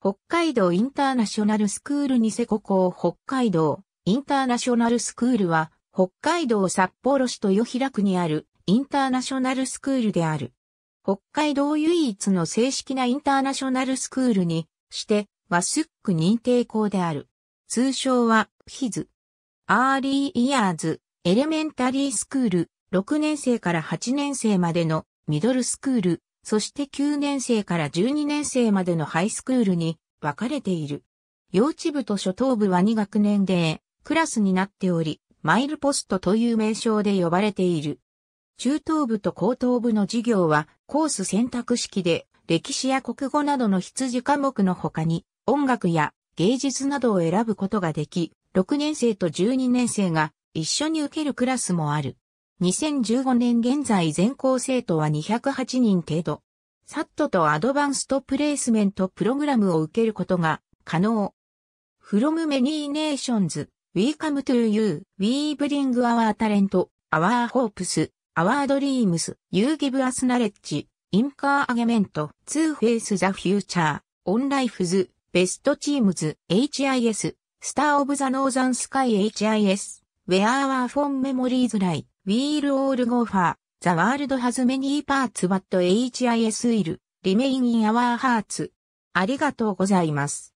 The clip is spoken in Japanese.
北海道インターナショナルスクールニセコ校北海道インターナショナルスクールは北海道札幌市豊平区にあるインターナショナルスクールである。北海道唯一の正式なインターナショナルスクールにしてワスック認定校である。通称はヒズ。アーリーイヤーズエレメンタリースクール6年生から8年生までのミドルスクールそして9年生から12年生までのハイスクールに分かれている。幼稚部と初等部は2学年でクラスになっており、マイルポストという名称で呼ばれている。中等部と高等部の授業はコース選択式で歴史や国語などの羊科目の他に音楽や芸術などを選ぶことができ、6年生と12年生が一緒に受けるクラスもある。2015年現在全校生徒は208人程度。サットとアドバンストプレイスメントプログラムを受けることが可能。From many nations, we come to you, we bring our talent, our hopes, our dreams, you give us knowledge, i n c o u r a g e m e n t to face the future, on life's, best teams, HIS, star of the northern sky HIS, where our fond memories lie. Wheel all go far, the world has many parts but HIS will remain in our hearts. ありがとうございます。